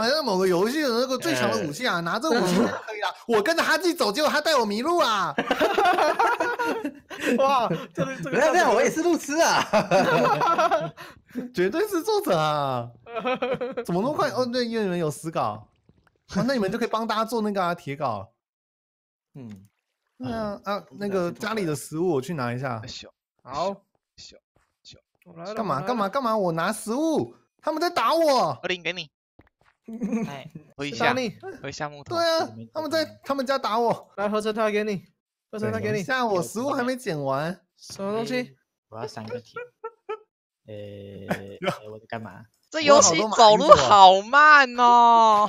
好像某个游戏的那个最强的武器啊！拿着武器可以了。我跟着他基走，结果他带我迷路了。哇！没有没有，我也是路痴啊！绝对是作者啊！怎么那么快？哦，对，因为你们有死稿，那你们就可以帮大家做那个啊，铁稿。嗯，那啊，那个家里的食物我去拿一下。好。小小，干嘛干嘛干嘛？我拿食物，他们在打我。二零给你。哎，回一打你！挥下木头。对啊，他们在他们家打我。来，合成套给你，合成套给你。吓我！食物还没捡完，什么东西？我要三个铁。呃，我在干嘛？这游戏走路好慢哦。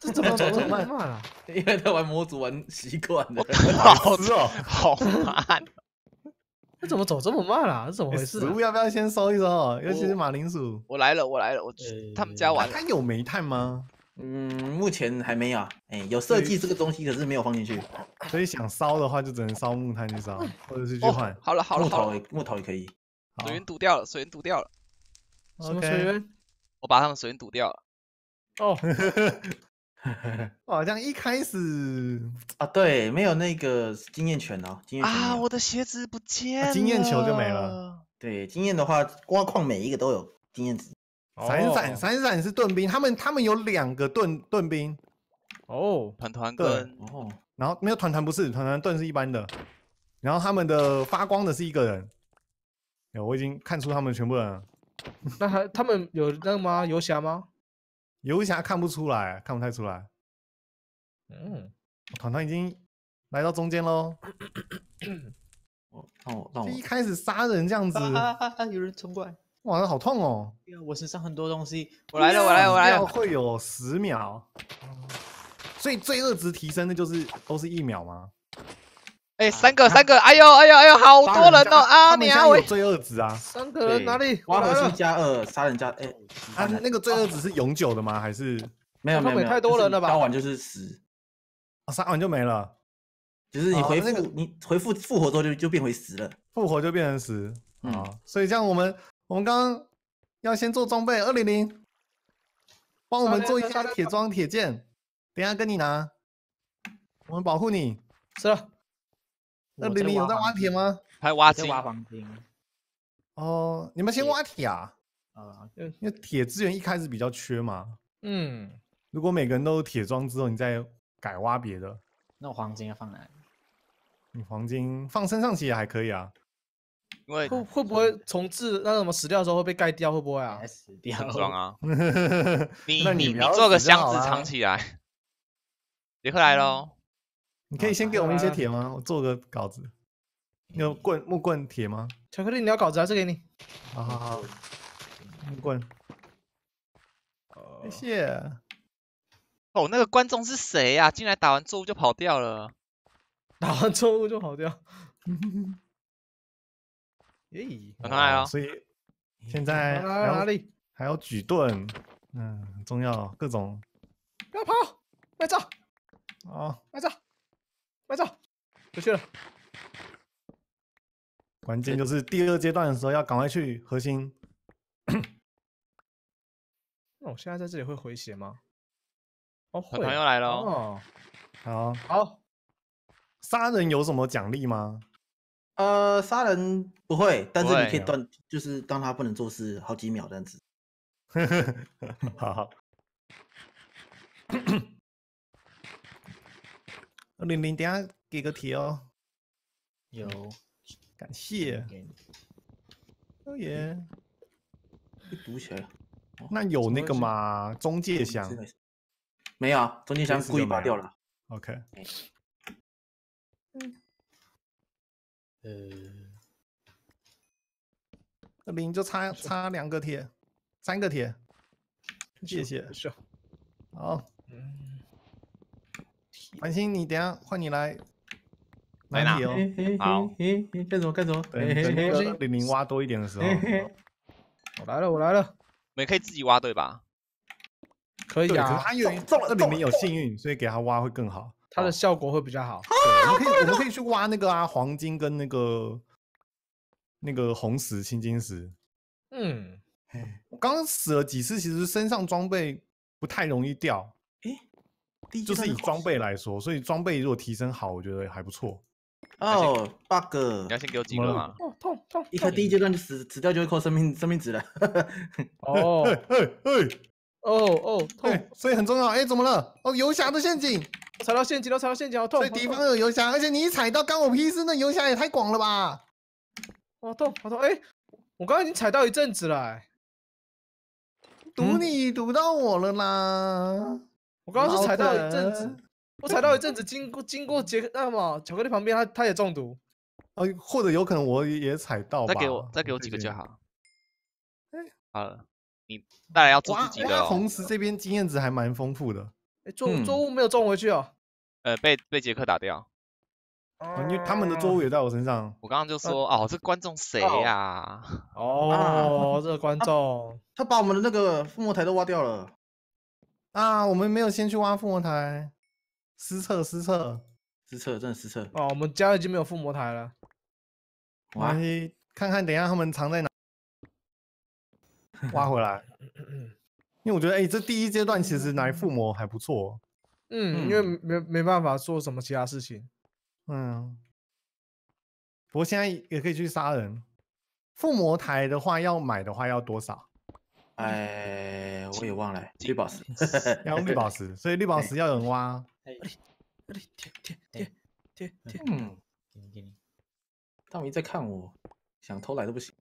这怎么走这么慢啊？因为他玩模组，玩习惯了。好热，好慢。怎么走这么慢啊？是怎么回事？植物要不要先收一收？尤其是马铃薯。我来了，我来了，我他们家玩。他有煤炭吗？嗯，目前还没有。哎，有设计这个东西，可是没有放进去。所以想烧的话，就只能烧木炭去烧，或者是去换。好了好了好了，木头木头也可以。水源堵掉了，水源堵掉了。什么水源？我把他们水源堵掉了。哦。好 像一开始啊，对，没有那个经验权哦。啊，我的鞋子不见了，经验球就没了。对，经验的话，挖矿每一个都有经验值。闪闪闪闪是盾兵，他们他们有两个盾盾兵哦，团团盾哦。然后没有团团不是团团盾是一般的，然后他们的发光的是一个人。哎，我已经看出他们全部人。了。那还他们有那个吗？游侠吗？游侠看不出来，看不太出来。嗯，团团已经来到中间喽。哦，一开始杀人这样子，有人冲来，哇，好痛哦！我身上很多东西，我来了，我来，我来了。会有十秒，所以罪恶值提升的就是都是一秒吗？哎，三个三个，哎呦哎呦哎呦，好多人哦！啊你啊，我罪恶值啊，三个人哪里？挖核心加二，杀人加哎，他那个罪恶值是永久的吗？还是 没有没有没有，太多人了吧？杀完就是死，杀完就没了。就是你回复你回复复活之后就就变回死了，复活就变成死啊，所以这样我们我们刚刚要先做装备，二零零，帮我们做一下铁装铁剑，等下跟你拿，我们保护你，是。那明明有在挖铁吗？还挖金，挖黄金。哦，你们先挖铁啊！啊，因为铁资源一开始比较缺嘛。嗯，如果每个人都铁装之后，你再改挖别的，那黄金要放哪里？你黄金放身上其也还可以啊。因为会会不会重置？那什么死掉的时候会被盖掉？会不会啊？死掉装啊！那你你做个箱子藏起来。杰克来喽！你可以先给我们一些铁吗？我做个稿子。你有棍、木棍、铁吗？巧克力，你要稿子还是给你。好好好，木棍。谢谢。哦，那个观众是谁呀？进来打完错误就跑掉了。打完错误就跑掉。哎，很爱啊。所以现在哪里还要举盾？嗯，重要。各种。不要跑，拍照。好，拍照。快走，不去了。关键就是第二阶段的时候要赶快去核心。那我现在在这里会回血吗？哦，朋友来了哦，好。好。杀人有什么奖励吗？呃，杀人不会，但是你可以断，就是当他不能做事好几秒这样子。好 好。零零，等下给个题哦。有，感谢。哦耶，读起来。了。那有那个吗？中介箱。没有，中介箱故意拔掉了。OK。嗯。呃，零就差差两个贴，三个贴。谢谢，是，好。繁星，你等下换你来来挖哦，好，嘿，干什么干什么？等等那个挖多一点的时候，我来了，我来了，我们可以自己挖对吧？可以啊。他有中了，这里面有幸运，所以给他挖会更好，它的效果会比较好。我们可以我们可以去挖那个啊，黄金跟那个那个红石、青金石。嗯，我刚刚死了几次，其实身上装备不太容易掉。就是以装备来说，所以装备如果提升好，我觉得还不错。哦，bug，你要先给我记录嘛。哦，痛痛，一开第一阶段就死死掉，就会扣生命生命值了。哦，哎哎，哦哦，痛，所以很重要。哎，怎么了？哦，游侠的陷阱，踩到陷阱，都踩到陷阱，好痛。所以敌方有游侠，而且你一踩到干我屁事，那游侠也太广了吧？哦，痛，好痛，哎，我刚刚已经踩到一阵子了，堵你堵到我了啦！我刚刚是踩到一阵子，我踩到一阵子，经过经过杰克那么巧克力旁边，他他也中毒。呃，或者有可能我也踩到。再给我再给我几个就好。哎，好了，你当然要做自己的了。哇，同时这边经验值还蛮丰富的。哎，作物作物没有种回去哦。呃，被被杰克打掉。哦，因为他们的作物也在我身上。我刚刚就说，哦，这观众谁呀？哦，这个观众。他把我们的那个附魔台都挖掉了。啊，我们没有先去挖附魔台，失策失策失策，真的失策！哦，我们家已经没有附魔台了。哇，看看，等一下他们藏在哪，挖回来。因为我觉得，哎，这第一阶段其实来附魔还不错。嗯。因为没没办法做什么其他事情。嗯。不过现在也可以去杀人。附魔台的话，要买的话要多少？哎，我也忘了绿宝石，要绿宝石，所以绿宝石要有人挖。不离贴贴贴贴贴。嗯，给你给你。他们一看我，想偷懒都不行。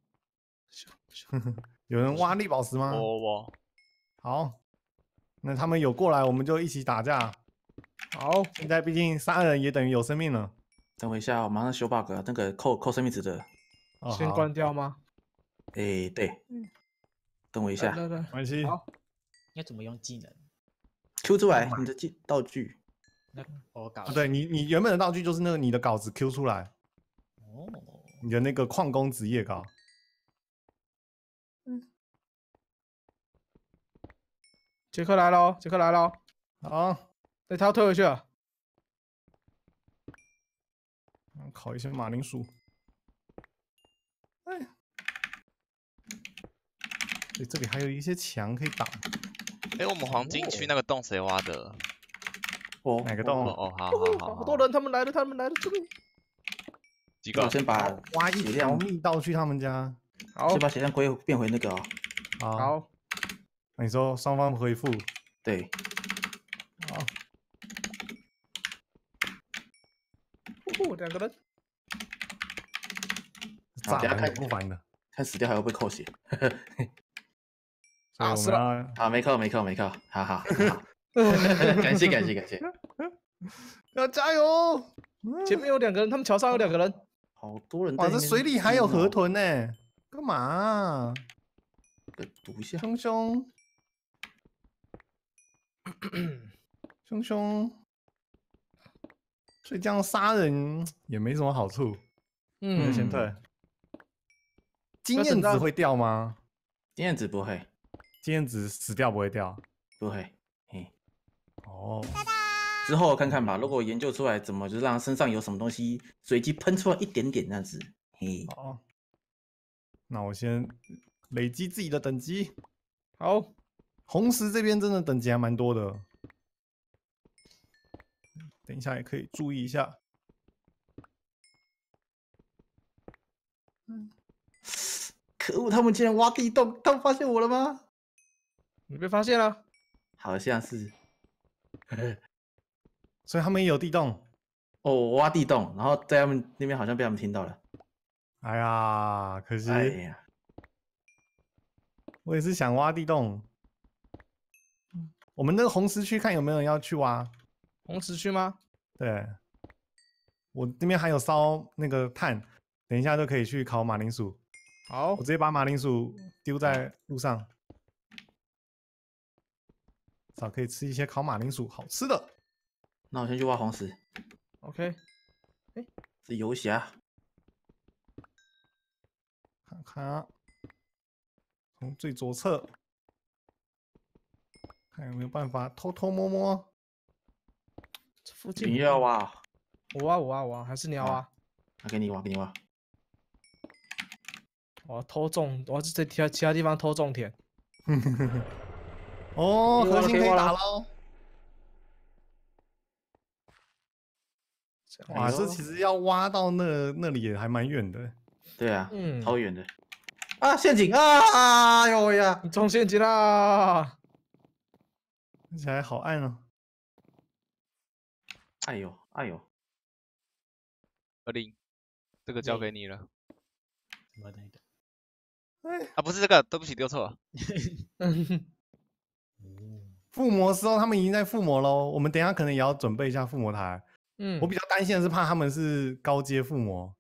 有人挖绿宝石吗？我我。好，那他们有过来，我们就一起打架。好，现在毕竟三人也等于有生命了。等我一下，我马上修 bug，那个扣扣生命值的。先关掉吗？哎，对。等我一下，没关系。好，应怎么用技能？Q 出来，你的道具。那我搞。对你，你原本的道具就是那个你的稿子 Q 出来。哦。你的那个矿工职业稿。嗯。杰克来了杰克来了啊，好，那他退回去。了。烤一些马铃薯。哎。哎，这里还有一些墙可以挡。哎，我们黄金区那个洞谁挖的？哦，哪个洞？哦，好，好，好，好多人，他们来了，他们来了，这边几个？我先把血量密道去他们家。好，先把血量归变回那个啊。好，那你说双方恢复？对。好。哦，两个人。等开始，不还的，看死掉还要被扣血？啊是吧？好没扣，没扣，没扣，好好，感谢感谢感谢，要加油！前面有两个人，他们桥上有两个人，好多人哇！这水里还有河豚呢，干嘛？读一下，凶凶，凶凶，所以这样杀人也没什么好处。嗯，先退。经验值会掉吗？经验值不会。兼子死掉不会掉，不会嘿。哦，之后看看吧。如果研究出来怎么就让身上有什么东西随机喷出来一点点这样子，嘿。哦，那我先累积自己的等级。好，红石这边真的等级还蛮多的。等一下也可以注意一下。嗯，可恶，他们竟然挖地洞！他们发现我了吗？你被发现了，好像是。所以他们也有地洞，哦，挖地洞，然后在他们那边好像被他们听到了。哎呀，可惜！哎呀，我也是想挖地洞。我们那个红石区看有没有人要去挖红石区吗？对，我那边还有烧那个炭，等一下就可以去烤马铃薯。好，我直接把马铃薯丢在路上。早可以吃一些烤马铃薯？好吃的。那我先去挖黄石。OK。哎，是游侠。看看啊，从最左侧，看有没有办法偷偷摸摸。这附近你要挖？我挖，我挖，我挖，还是你要挖？那给你挖，给你挖。我偷种，我要在其他其他地方偷种田。哦，核心可以打喽！哇，这其实要挖到那那里还蛮远的。对啊，嗯，超远的。啊，陷阱啊！哎呦呀，中陷阱啦！看起来好暗哦。哎呦哎呦，二零，这个交给你了。我等等。哎，啊，不是这个，对不起，丢错了。附魔时候，他们已经在附魔喽。我们等下可能也要准备一下附魔台。嗯，我比较担心的是怕他们是高阶附魔，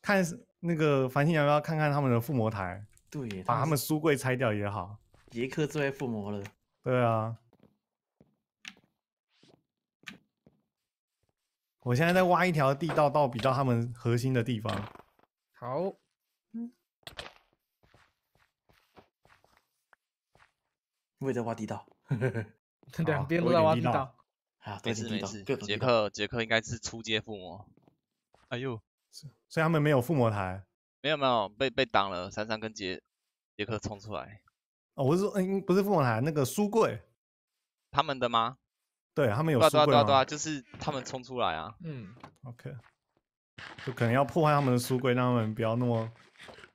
看那个繁星瑶瑶看看他们的附魔台。对，把他们书柜拆掉也好。杰克最爱附魔了。对啊。我现在在挖一条地道到比较他们核心的地方。好。嗯。为在挖地道，两边都在挖地道。啊，没事没事，杰克杰克应该是初街附魔。哎呦，所以他们没有附魔台？没有没有，被被挡了。珊珊跟杰杰克冲出来。哦，我是说，嗯，不是附魔台，那个书柜，他们的吗？对，他们有书柜。对对对，就是他们冲出来啊。嗯，OK，就可能要破坏他们的书柜，让他们不要那么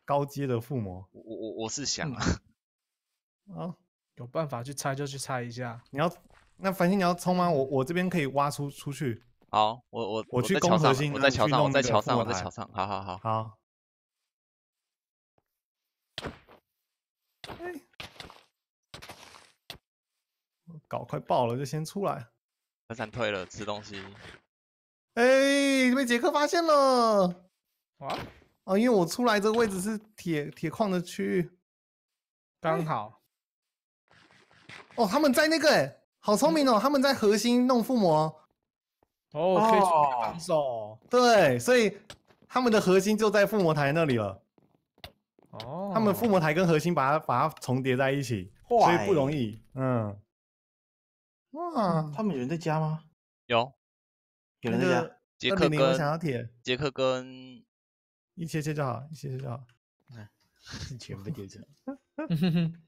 高阶的附魔。我我我是想啊。啊？有办法去拆就去拆一下。你要那繁星你要冲吗？我我这边可以挖出出去。好，我我我去攻核心。我在桥上。我在桥上。我在桥上。好好好。好。哎，搞快爆了，就先出来。阿三退了，吃东西。哎，被杰克发现了。啊啊，因为我出来这个位置是铁铁矿的区域，刚好。哦，他们在那个哎，好聪明哦！他们在核心弄附魔，哦，可以出手。对，所以他们的核心就在附魔台那里了。哦，他们附魔台跟核心把它把它重叠在一起，所以不容易。嗯，哇，他们有人在家吗？有，有人在家。杰克跟想要铁，杰克跟一切切就好，一切就好。哎，全部丢掉。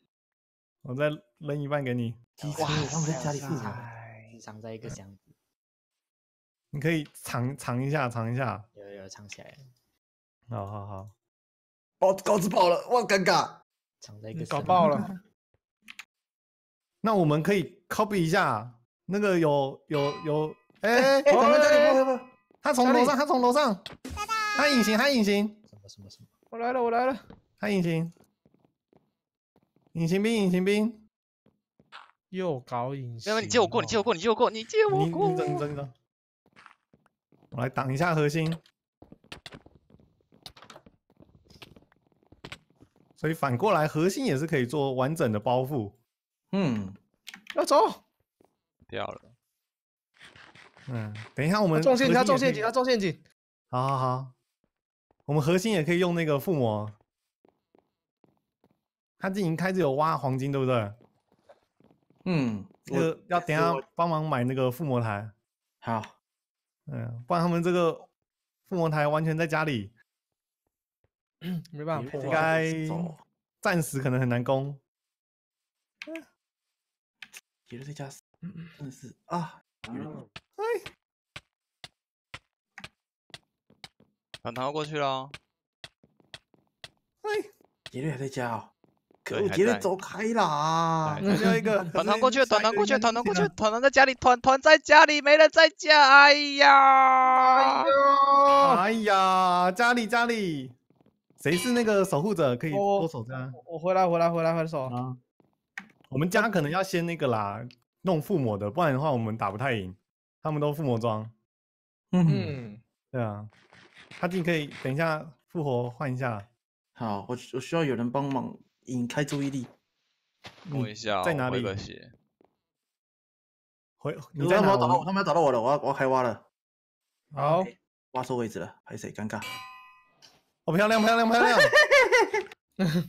我再扔一半给你。哇！藏在家里是藏在一个箱。子。你可以藏藏一下，藏一下。有有藏起来。好好好。包稿子爆了，哇，好尴尬。藏在一个。搞爆了。那我们可以 copy 一下。那个有有有。哎！赶快加礼不不不！他从楼上，他从楼上。他隐形，他隐形。什么什么什么？我来了，我来了。他隐形。隐形兵，隐形兵，又搞隐形。没有，你借我过，你借我过，你借我过，你借我过。你我来挡一下核心。所以反过来，核心也是可以做完整的包覆。嗯，要走。掉了。嗯，等一下，我们。中陷阱，他中陷阱，他中陷阱。好好好。我们核心也可以用那个附魔。他自己开始有挖黄金，对不对？嗯，这要等下帮忙买那个附魔台。好，嗯，不然他们这个附魔台完全在家里，没办法破。应该暂时可能很难攻。杰瑞在家嗯嗯，真是啊！哎，把他过去了。哎，杰瑞还在家哦。我觉得走开了，下一个 团团过去团团过去团团过去团团在家里，团团在家里没人在家，哎呀，哎呀，家里家里，谁是那个守护者？可以多手的。我回来回来回来拖手。我们家可能要先那个啦，弄附魔的，不然的话我们打不太赢，他们都附魔装。嗯，对啊。他可以等一下复活换一下。好，我我需要有人帮忙。引开注意力，摸一下，在哪里？可惜，回，他们要找到我，他们要找到我了，我要，我要开挖了。好，挖错位置了，还有谁？尴尬。好漂亮，漂亮，漂亮！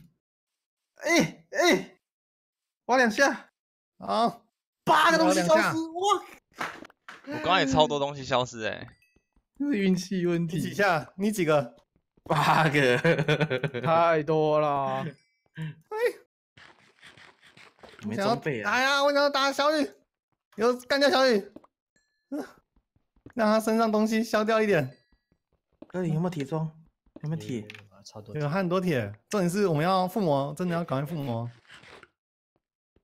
哎哎，挖两下，好，八个东西消失，哇！我刚刚也超多东西消失，哎，是运气问题。几下？你几个？八个，太多了。哎，我想打呀！我想要打小雨，要干掉小雨，让他身上东西消掉一点。那你有没有铁装？有没有铁？有，有很多铁。重点是我们要附魔，真的要赶快附魔。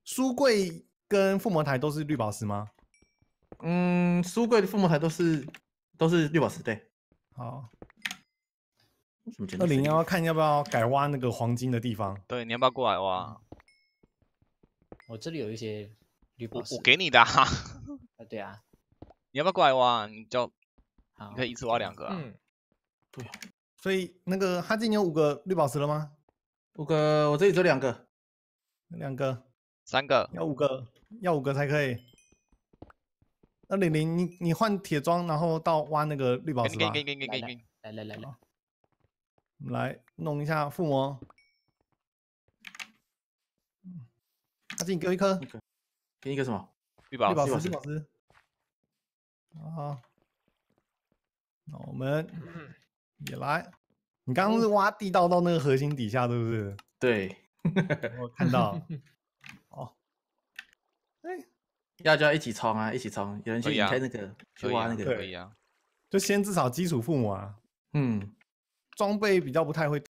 书柜跟附魔台都是绿宝石吗？嗯，书柜的附魔台都是都是绿宝石，对。好。二零幺，看要不要改挖那个黄金的地方？对，你要不要过来挖？我这里有一些绿宝石，给你的哈。啊，对啊，你要不要过来挖？你叫，你可以一次挖两个啊。嗯，对。所以那个哈基，尼有五个绿宝石了吗？五个，我这里只有两个，两个，三个，要五个，要五个才可以。二零零，你你换铁装，然后到挖那个绿宝石吧。给给给给给，来来来来。来弄一下附魔，阿进给一颗，给一个什么？绿宝石，核心宝石。啊，那我们也来。你刚刚是挖地道到那个核心底下，是不是？对。我看到。哦。哎，要就要一起冲啊！一起冲，有人去开那个，去挖那个，可以啊。就先至少基础附魔啊。嗯。装备比较不太会。